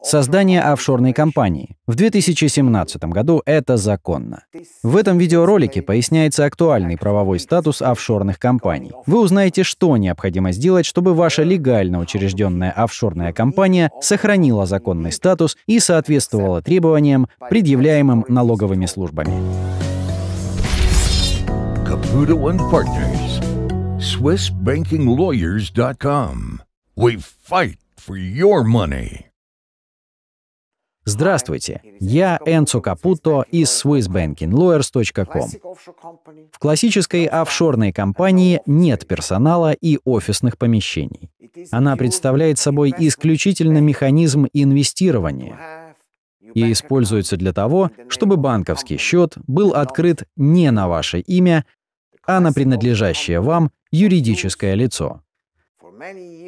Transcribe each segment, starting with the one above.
Создание офшорной компании. В 2017 году это законно. В этом видеоролике поясняется актуальный правовой статус офшорных компаний. Вы узнаете, что необходимо сделать, чтобы ваша легально учрежденная офшорная компания сохранила законный статус и соответствовала требованиям, предъявляемым налоговыми службами. Caputo and Partners. SwissBankingLawyers.com. We fight for your money. Здравствуйте, я Энцо Капуто из swissbankinglawyers.com. В классической офшорной компании нет персонала и офисных помещений. Она представляет собой исключительно механизм инвестирования и используется для того, чтобы банковский счет был открыт не на ваше имя, а на принадлежащее вам юридическое лицо.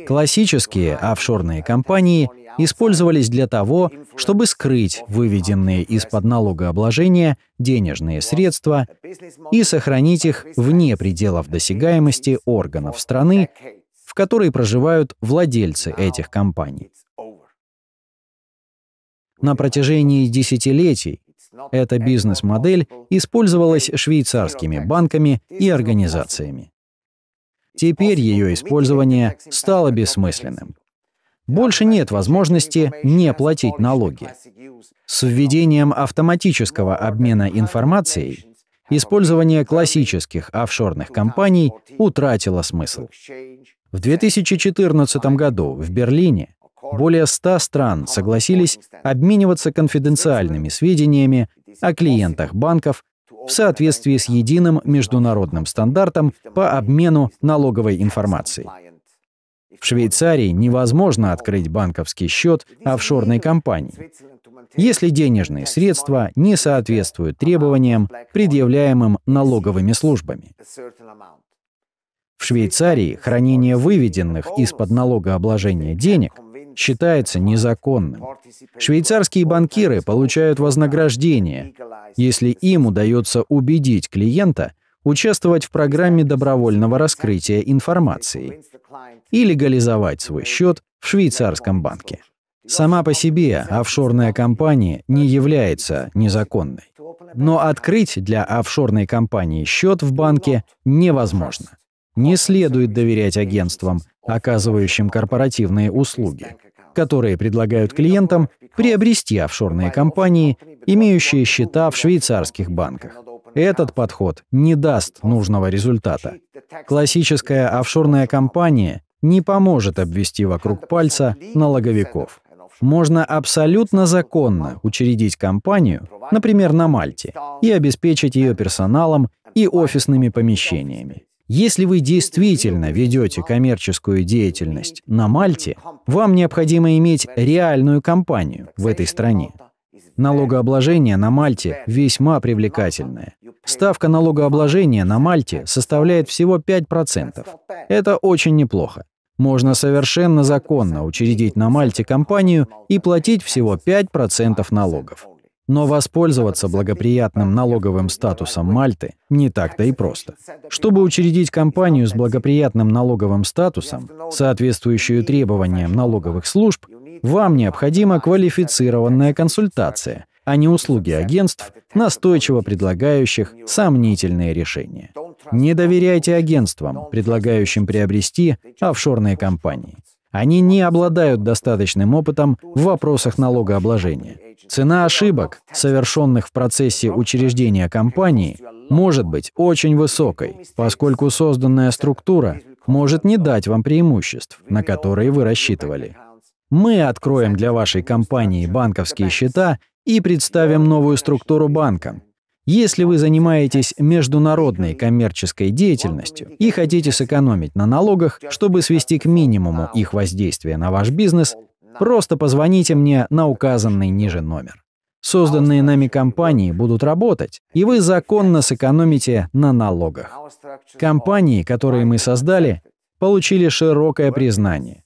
Классические офшорные компании использовались для того, чтобы скрыть выведенные из-под налогообложения денежные средства и сохранить их вне пределов досягаемости органов страны, в которой проживают владельцы этих компаний. На протяжении десятилетий эта бизнес-модель использовалась швейцарскими банками и организациями. Теперь ее использование стало бессмысленным. Больше нет возможности не платить налоги. С введением автоматического обмена информацией использование классических офшорных компаний утратило смысл. В 2014 году в Берлине более 100 стран согласились обмениваться конфиденциальными сведениями о клиентах банков в соответствии с единым международным стандартом по обмену налоговой информацией. В Швейцарии невозможно открыть банковский счет офшорной компании, если денежные средства не соответствуют требованиям, предъявляемым налоговыми службами. В Швейцарии хранение выведенных из-под налогообложения денег считается незаконным. Швейцарские банкиры получают вознаграждение если им удается убедить клиента участвовать в программе добровольного раскрытия информации и легализовать свой счет в швейцарском банке. Сама по себе офшорная компания не является незаконной. Но открыть для офшорной компании счет в банке невозможно. Не следует доверять агентствам, оказывающим корпоративные услуги, которые предлагают клиентам приобрести офшорные компании имеющие счета в швейцарских банках. Этот подход не даст нужного результата. Классическая офшорная компания не поможет обвести вокруг пальца налоговиков. Можно абсолютно законно учредить компанию, например, на Мальте, и обеспечить ее персоналом и офисными помещениями. Если вы действительно ведете коммерческую деятельность на Мальте, вам необходимо иметь реальную компанию в этой стране. Налогообложение на Мальте весьма привлекательное. Ставка налогообложения на Мальте составляет всего 5%. Это очень неплохо. Можно совершенно законно учредить на Мальте компанию и платить всего 5% налогов. Но воспользоваться благоприятным налоговым статусом Мальты не так-то и просто. Чтобы учредить компанию с благоприятным налоговым статусом, соответствующую требованиям налоговых служб, вам необходима квалифицированная консультация, а не услуги агентств, настойчиво предлагающих сомнительные решения. Не доверяйте агентствам, предлагающим приобрести офшорные компании. Они не обладают достаточным опытом в вопросах налогообложения. Цена ошибок, совершенных в процессе учреждения компании, может быть очень высокой, поскольку созданная структура может не дать вам преимуществ, на которые вы рассчитывали. Мы откроем для вашей компании банковские счета и представим новую структуру банка. Если вы занимаетесь международной коммерческой деятельностью и хотите сэкономить на налогах, чтобы свести к минимуму их воздействие на ваш бизнес, просто позвоните мне на указанный ниже номер. Созданные нами компании будут работать, и вы законно сэкономите на налогах. Компании, которые мы создали, получили широкое признание.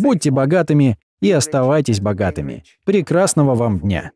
Будьте богатыми и оставайтесь богатыми. Прекрасного вам дня!